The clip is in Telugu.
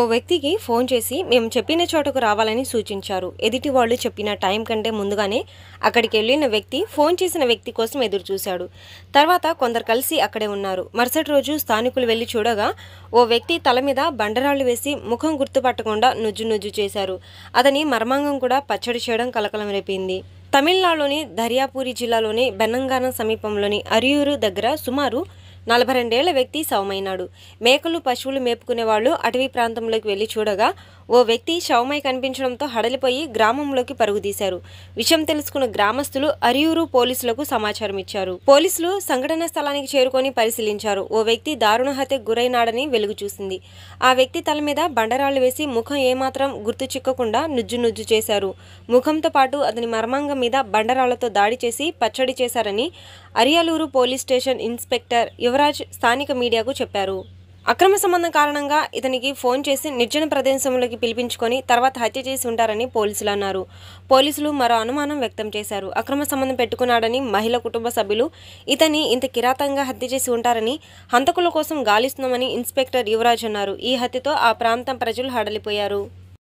ఓ వ్యక్తికి ఫోన్ చేసి మేము చెప్పిన చోటకు రావాలని సూచించారు ఎదుటి వాళ్ళు చెప్పిన టైం కంటే ముందుగానే అక్కడికి వెళ్ళిన వ్యక్తి ఫోన్ చేసిన వ్యక్తి కోసం ఎదురు చూశాడు తర్వాత కొందరు కలిసి అక్కడే ఉన్నారు మరుసటి రోజు స్థానికులు వెళ్ళి చూడగా ఓ వ్యక్తి తల మీద బండరాళ్లు వేసి ముఖం గుర్తుపట్టకుండా నుజ్జు నుజ్జు చేశారు అతని మర్మాంగం కూడా పచ్చడి చేయడం కలకలం రేపింది తమిళనాడులోని దర్యాపూరి జిల్లాలోని బెన్నంగాన సమీపంలోని అరియూరు దగ్గర సుమారు నలభై రెండేళ్ల వ్యక్తి శవమైనాడు మేకలు పశువులు మేపుకునేవాళ్లు అటవీ ప్రాంతంలోకి వెళ్లి చూడగా ఓ వ్యక్తి శవమై కనిపించడంతో హడలిపోయి గ్రామంలోకి పరుగుదీశారు విషయం తెలుసుకున్న గ్రామస్తులు అరియూరు పోలీసులకు సమాచారం ఇచ్చారు పోలీసులు సంఘటన స్థలానికి చేరుకొని పరిశీలించారు ఓ వ్యక్తి దారుణ హత్యకు గురైనాడని వెలుగు చూసింది ఆ వ్యక్తి తల మీద బండరాళ్లు వేసి ముఖం ఏమాత్రం గుర్తు చిక్కకుండా నుజ్జు నుజ్జు చేశారు ముఖంతో పాటు అతని మర్మాంగం మీద బండరాళ్లతో దాడి చేసి పచ్చడి చేశారని అరియాలూరు పోలీస్ స్టేషన్ ఇన్స్పెక్టర్ యువ యువరాజ్ స్థానిక మీడియాకు చెప్పారు అక్రమ సంబంధం కారణంగా ఇతనికి ఫోన్ చేసి నిర్జన ప్రదేశంలోకి పిలిపించుకొని తర్వాత హత్య చేసి ఉంటారని పోలీసులు అన్నారు పోలీసులు మరో అనుమానం వ్యక్తం చేశారు అక్రమ సంబంధం పెట్టుకున్నాడని మహిళ కుటుంబ సభ్యులు ఇతని ఇంత కిరాతంగా హత్య చేసి ఉంటారని హంతకుల కోసం గాలిస్తున్నామని ఇన్స్పెక్టర్ యువరాజ్ అన్నారు ఈ హత్యతో ఆ ప్రాంతం ప్రజలు హడలిపోయారు